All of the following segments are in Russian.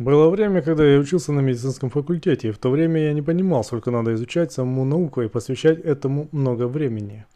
Было время, когда я учился на медицинском факультете, и в то время я не понимал, сколько надо изучать саму науку и посвящать этому много времени.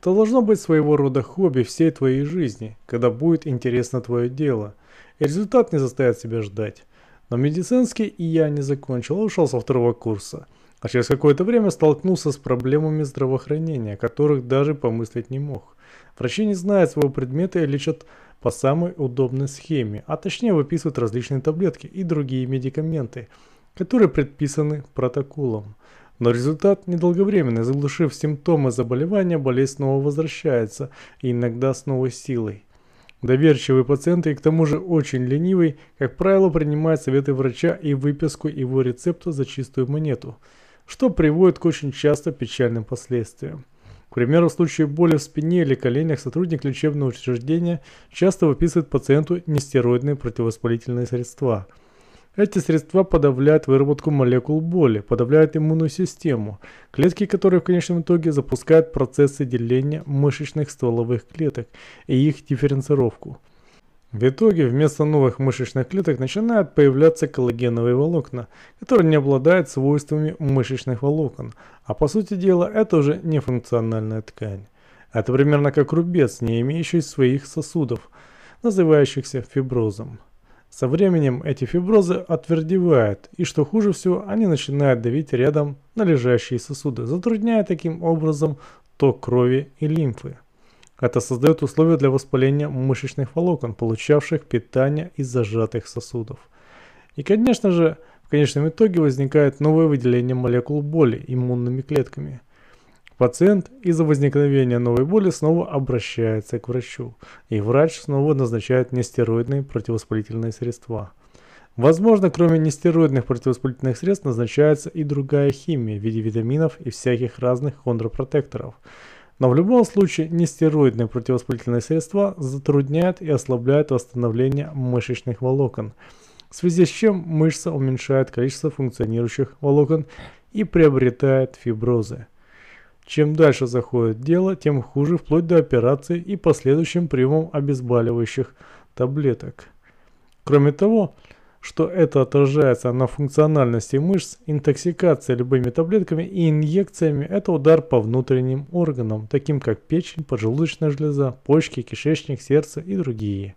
Это должно быть своего рода хобби всей твоей жизни, когда будет интересно твое дело, и результат не заставит себя ждать. Но медицинский и я не закончил, а ушел со второго курса. А через какое-то время столкнулся с проблемами здравоохранения, о которых даже помыслить не мог. Врачи не знают своего предмета и лечат по самой удобной схеме, а точнее выписывают различные таблетки и другие медикаменты, которые предписаны протоколом. Но результат недолговременный, заглушив симптомы заболевания, болезнь снова возвращается, и иногда с новой силой. Доверчивый пациент и к тому же очень ленивый, как правило, принимает советы врача и выписку его рецепта за чистую монету, что приводит к очень часто печальным последствиям. К примеру, в случае боли в спине или коленях сотрудник лечебного учреждения часто выписывает пациенту нестероидные противовоспалительные средства. Эти средства подавляют выработку молекул боли, подавляют иммунную систему, клетки которые в конечном итоге запускают процессы деления мышечных стволовых клеток и их дифференцировку – в итоге вместо новых мышечных клеток начинают появляться коллагеновые волокна, которые не обладают свойствами мышечных волокон, а по сути дела это уже нефункциональная ткань. Это примерно как рубец, не имеющий своих сосудов, называющихся фиброзом. Со временем эти фиброзы отвердевают, и что хуже всего, они начинают давить рядом на лежащие сосуды, затрудняя таким образом ток крови и лимфы. Это создает условия для воспаления мышечных волокон, получавших питание из зажатых сосудов. И, конечно же, в конечном итоге возникает новое выделение молекул боли иммунными клетками. Пациент из-за возникновения новой боли снова обращается к врачу, и врач снова назначает нестероидные противовоспалительные средства. Возможно, кроме нестероидных противовоспалительных средств назначается и другая химия в виде витаминов и всяких разных хондропротекторов – но в любом случае, нестероидные противовоспалительные средства затрудняют и ослабляют восстановление мышечных волокон, в связи с чем мышца уменьшает количество функционирующих волокон и приобретает фиброзы. Чем дальше заходит дело, тем хуже вплоть до операции и последующим приемом обезболивающих таблеток. Кроме того, что это отражается на функциональности мышц, интоксикация любыми таблетками и инъекциями – это удар по внутренним органам, таким как печень, поджелудочная железа, почки, кишечник, сердце и другие.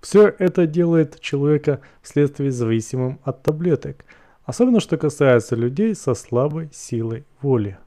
Все это делает человека вследствие зависимым от таблеток, особенно что касается людей со слабой силой воли.